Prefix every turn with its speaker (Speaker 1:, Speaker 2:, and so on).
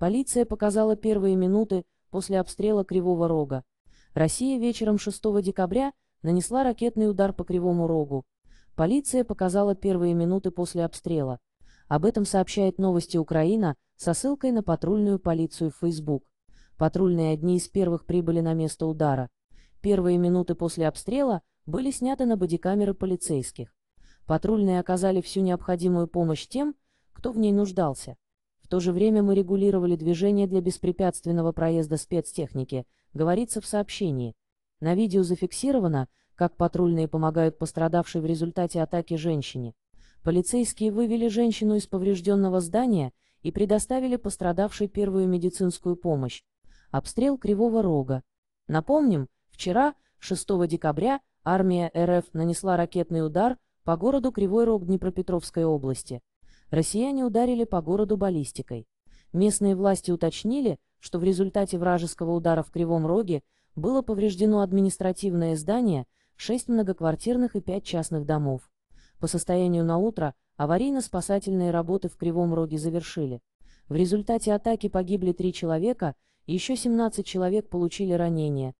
Speaker 1: Полиция показала первые минуты после обстрела Кривого Рога. Россия вечером 6 декабря нанесла ракетный удар по Кривому Рогу. Полиция показала первые минуты после обстрела. Об этом сообщает новости Украина со ссылкой на патрульную полицию в Facebook. Патрульные одни из первых прибыли на место удара. Первые минуты после обстрела были сняты на бодикамеры полицейских. Патрульные оказали всю необходимую помощь тем, кто в ней нуждался то же время мы регулировали движение для беспрепятственного проезда спецтехники, говорится в сообщении. На видео зафиксировано, как патрульные помогают пострадавшей в результате атаки женщине. Полицейские вывели женщину из поврежденного здания и предоставили пострадавшей первую медицинскую помощь. Обстрел Кривого Рога. Напомним, вчера, 6 декабря, армия РФ нанесла ракетный удар по городу Кривой Рог Днепропетровской области. Россияне ударили по городу баллистикой. Местные власти уточнили, что в результате вражеского удара в Кривом Роге было повреждено административное здание, 6 многоквартирных и 5 частных домов. По состоянию на утро аварийно-спасательные работы в Кривом Роге завершили. В результате атаки погибли 3 человека, еще 17 человек получили ранения,